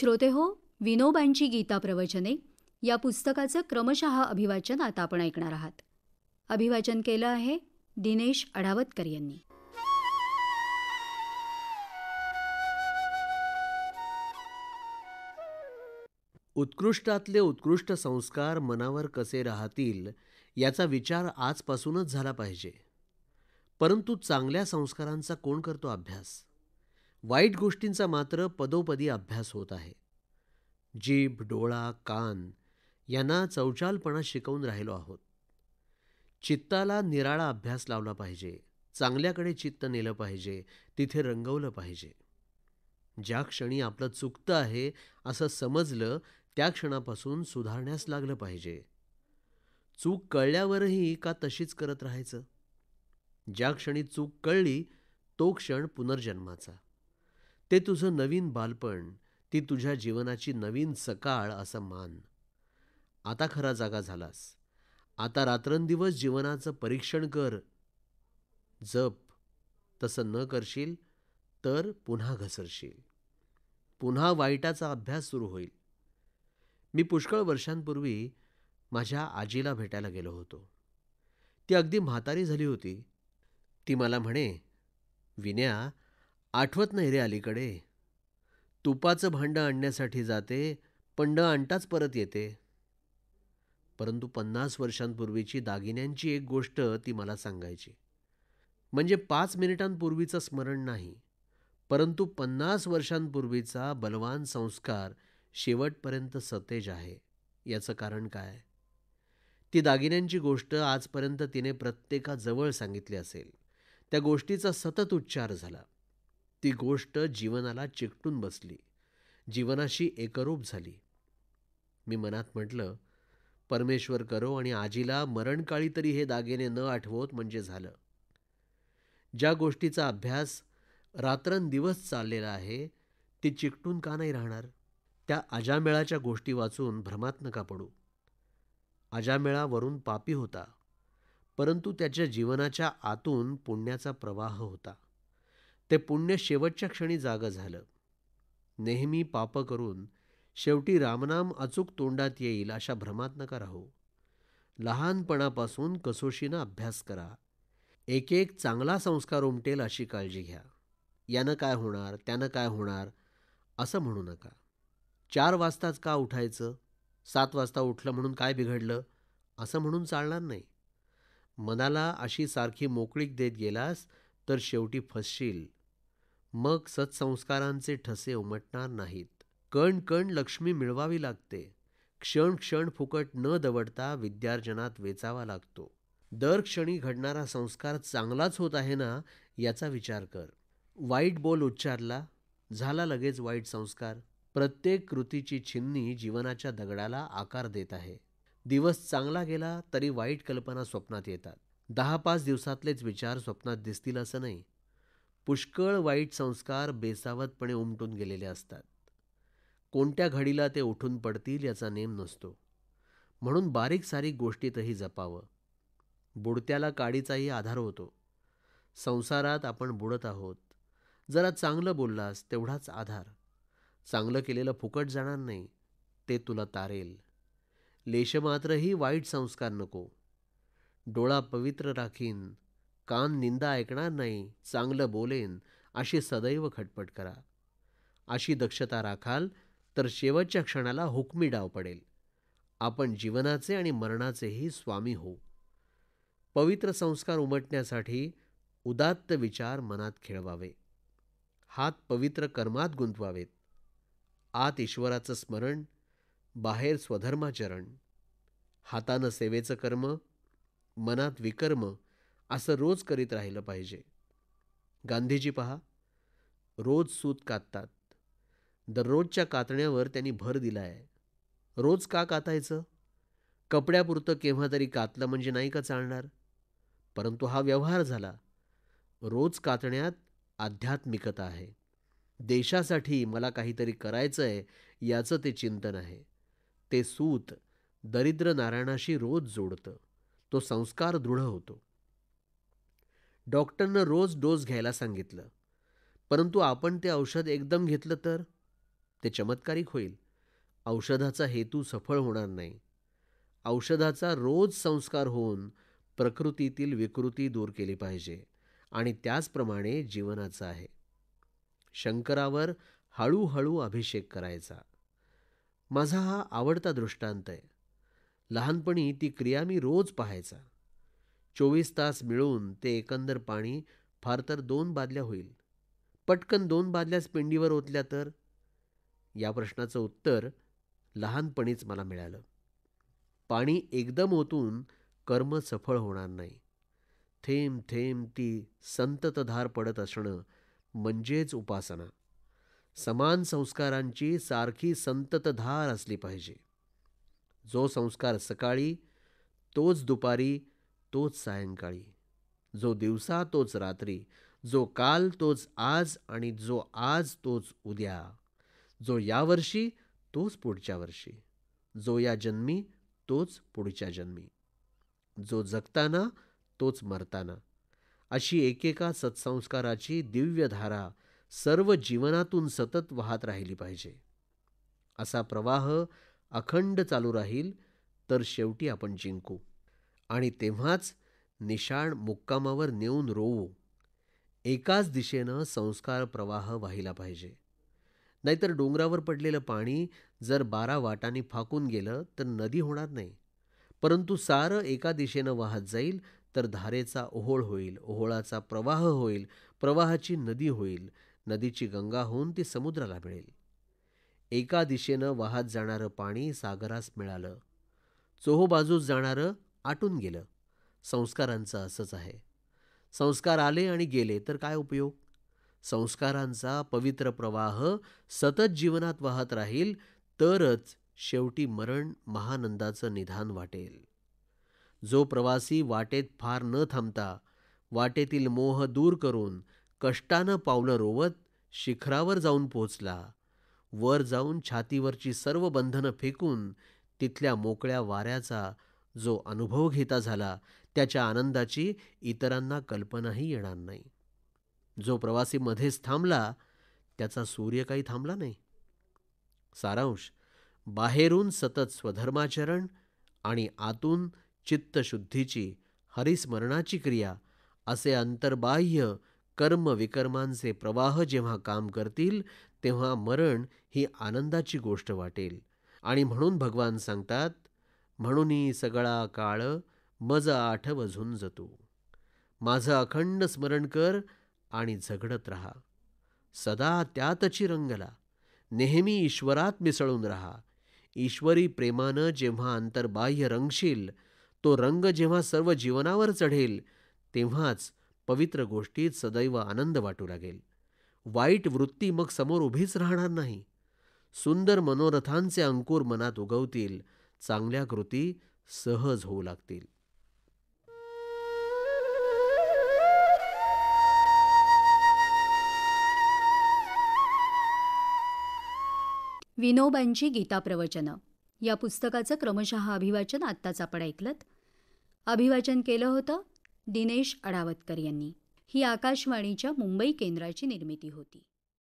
श्रोते हो विनोबांची गीता प्रवचने या पुस्तकाचं क्रमशः अभिवाचन आता आपण ऐकणार आहात अभिवाचन केलं आहे दिनेश अडावतकर यांनी उत्कृष्टातले उत्कृष्ट संस्कार मनावर कसे राहतील याचा विचार आजपासूनच झाला पाहिजे परंतु चांगल्या संस्कारांचा कोण करतो अभ्यास वाईट गोष्टींचा मात्र पदोपदी अभ्यास होत आहे जीभ डोळा कान यांना चौचालपणा शिकवून राहिलो आहोत चित्ताला निराळा अभ्यास लावला पाहिजे चांगल्याकडे चित्त नेलं पाहिजे तिथे रंगवलं पाहिजे ज्या क्षणी आपलं चुकतं आहे असं समजलं त्या क्षणापासून सुधारण्यास लागलं पाहिजे चूक कळल्यावरही का तशीच करत राहायचं ज्या क्षणी चूक कळली तो क्षण पुनर्जन्माचा ते तुझं नवीन बालपण ती तुझ्या जीवनाची नवीन सकाळ असं मान आता खरा जागा झालास आता रात्रंदिवस जीवनाचं परीक्षण कर जप तसं न करशील तर पुन्हा घसरशील पुन्हा वाईटाचा अभ्यास सुरू होईल मी पुष्कळ वर्षांपूर्वी माझ्या आजीला भेटायला गेलो होतो ती अगदी म्हातारी झाली होती ती मला म्हणे विन्या आठवत नाही रे अलीकडे तुपाचं भांडं आणण्यासाठी जाते पण न आणताच परत येते परंतु पन्नास वर्षांपूर्वीची दागिन्यांची एक गोष्ट ती मला सांगायची म्हणजे पाच मिनिटांपूर्वीचं स्मरण नाही परंतु पन्नास वर्षांपूर्वीचा बलवान संस्कार शेवटपर्यंत सतेज आहे याचं कारण काय ती दागिन्यांची गोष्ट आजपर्यंत तिने प्रत्येकाजवळ सांगितली असेल त्या गोष्टीचा सतत उच्चार झाला ती गोष्ट जीवनाला चिकटून बसली जीवनाशी एकरूप झाली मी मनात म्हटलं परमेश्वर करो आणि आजीला मरणकाळी तरी हे दागिने न आठवत म्हणजे झालं ज्या गोष्टीचा अभ्यास रात्रंदिवस चाललेला आहे ती चिकटून का नाही राहणार त्या अजामेळाच्या गोष्टी वाचून भ्रमात नका पडू अजामेळा वरून पापी होता परंतु त्याच्या जीवनाच्या आतून पुण्याचा प्रवाह होता ते पुण्य शेवटच्या क्षणी जागं झालं नेहमी पापं करून शेवटी रामनाम अचूक तोंडात येईल अशा भ्रमात नका राहू लहानपणापासून कसोशीनं अभ्यास करा एक एक चांगला संस्कार उमटेल अशी काळजी घ्या यानं काय होणार त्यानं काय होणार असं म्हणू नका चार वाजताच का उठायचं सात वाजता उठलं म्हणून काय बिघडलं असं म्हणून चालणार नाही मनाला अशी सारखी मोकळीक देत गेलास तर शेवटी फसशील मग सत्संस्कारांचे ठसे उमटणार नाहीत कण कण लक्ष्मी मिळवावी लागते क्षण क्षण फुकट न दवडता विद्यार्जनात वेचावा लागतो दर क्षणी घडणारा संस्कार चांगलाच होत आहे ना याचा विचार कर वाईट बोल उच्चारला झाला लगेच वाईट संस्कार प्रत्येक कृतीची छिन्नी जीवनाच्या दगडाला आकार देत आहे दिवस चांगला गेला तरी वाईट कल्पना स्वप्नात येतात दहा पाच दिवसातलेच विचार स्वप्नात दिसतील असं नाही पुष्कळ वाईट संस्कार बेसावतपणे उमटून गेलेले असतात कोणत्या घडीला ते उठून पडतील याचा नेम नसतो म्हणून बारीक सारीक गोष्टीतही जपावं बुडत्याला काडीचाही आधार होतो संसारात आपण बुडत आहोत जरा चांगलं बोललास तेवढाच आधार चांगलं केलेलं फुकट जाणार नाही ते तुला तारेल लेशमात्रही वाईट संस्कार नको डोळा पवित्र राखीन कान निंदा ऐकणार नाही चांगलं बोलेन अशी सदैव खटपट करा अशी दक्षता राखाल तर शेवटच्या क्षणाला हुकमी डाव पडेल आपण जीवनाचे आणि मरणाचेही स्वामी हो पवित्र संस्कार उमटण्यासाठी उदात्त विचार मनात खेळवावे हात पवित्र कर्मात गुंतवावेत आत ईश्वराचं स्मरण बाहेर स्वधर्माचरण हातानं सेवेचं कर्म मनात विकर्म असं रोज करीत राहिलं पाहिजे गांधीजी पहा रोज सूत काततात दररोजच्या कातण्यावर त्यांनी भर दिला आहे रोज का कातायचं कपड्यापुरतं केव्हा तरी कातलं म्हणजे नाही का चालणार परंतु हा व्यवहार झाला रोज कातण्यात आध्यात्मिकता आहे देशासाठी मला काहीतरी करायचं आहे याचं ते चिंतन आहे ते सूत दरिद्र नारायणाशी रोज जोडतं तो संस्कार दृढ होतो डॉक्टरनं रोज डोस घ्यायला सांगितलं परंतु आपण ते औषध एकदम घेतलं तर ते चमत्कारिक होईल औषधाचा हेतू सफळ होणार नाही औषधाचा रोज संस्कार होऊन प्रकृतीतील विकृती दूर केली पाहिजे आणि त्याचप्रमाणे जीवनाचा आहे शंकरावर हळूहळू अभिषेक करायचा माझा हा आवडता दृष्टांत आहे लहानपणी ती क्रिया मी रोज पाहायचा चोवीस तास मिळून ते एकंदर पाणी फार तर दोन बादल्या होईल पटकन दोन बादल्याच पिंडीवर ओतल्या तर या प्रश्नाचं उत्तर लहानपणीच मला मिळालं पाणी एकदम ओतून कर्म सफळ होणार नाही थेंब थेंब ती संततधार पडत असणं म्हणजेच उपासना समान संस्कारांची सारखी संततधार असली पाहिजे जो संस्कार सकाळी तोच दुपारी तोच सायंकाळी जो दिवसा तोच रात्री जो काल तोच आज आणि जो आज तोच उद्या जो यावर्षी तोच पुढच्या वर्षी जो या जन्मी तोच पुढच्या जन्मी जो जगताना तोच मरताना अशी एकेका सत्संस्काराची दिव्य धारा सर्व जीवनातून सतत वाहत राहिली पाहिजे असा प्रवाह अखंड चालू राहील तर शेवटी आपण जिंकू आणि तेव्हाच निशाण मुक्कामावर नेऊन रोवू एकाच दिशेनं संस्कार प्रवाह व्हायला पाहिजे नाहीतर डोंगरावर पडलेलं पाणी जर बारा वाटांनी फाकून गेलं तर नदी होणार नाही परंतु सारं एका दिशेनं वाहत जाईल तर धारेचा ओहोळ होईल ओहोळाचा प्रवाह होईल प्रवाहाची नदी होईल नदीची गंगा होऊन ती समुद्राला मिळेल एका दिशेनं वाहत जाणारं पाणी सागरास मिळालं चोहोबाजूस जाणारं आटून गेलं संस्कारांचं असंच आहे संस्कार आले आणि गेले तर काय उपयोग संस्कारांचा पवित्र प्रवाह सतत जीवनात वाहत राहील तरच शेवटी मरण महानंदाचं निधान वाटेल जो प्रवासी वाटेत फार न थांबता वाटेतील मोह दूर करून कष्टानं पावलं रोवत शिखरावर जाऊन पोचला वर जाऊन छातीवरची सर्व बंधनं फेकून तिथल्या मोकळ्या वाऱ्याचा जो अनुभव घेता झाला त्याच्या आनंदाची इतरांना कल्पनाही येणार नाही जो प्रवासी मध्येच थांबला त्याचा सूर्य काही थांबला नाही सारांश बाहेरून सतत स्वधर्माचरण आणि आतून चित्तशुद्धीची हरिस्मरणाची क्रिया असे अंतर्बाह्य कर्म विकर्मांचे प्रवाह जेव्हा काम करतील तेव्हा मरण ही आनंदाची गोष्ट वाटेल आणि म्हणून भगवान सांगतात म्हणून सगळा काळ मज आठ वझून जतू माझं अखंड स्मरण कर आणि झगडत राहा सदा त्यातची रंगला नेहमी ईश्वरात मिसळून राहा ईश्वरी प्रेमानं जेव्हा अंतर्बाह्य रंगशील तो रंग जेव्हा सर्व जीवनावर चढेल तेव्हाच पवित्र गोष्टीत सदैव आनंद वाटू लागेल वाईट वृत्ती मग समोर उभीच राहणार नाही सुंदर मनोरथांचे अंकुर मनात उगवतील चांगल्या कृती सहज होऊ लागतील विनोबांची गीता प्रवचन या पुस्तकाचं क्रमशः अभिवाचन आत्ताच आपण ऐकलत अभिवाचन केलं होतं दिनेश अडावतकर यांनी ही आकाशवाणीच्या मुंबई केंद्राची निर्मिती होती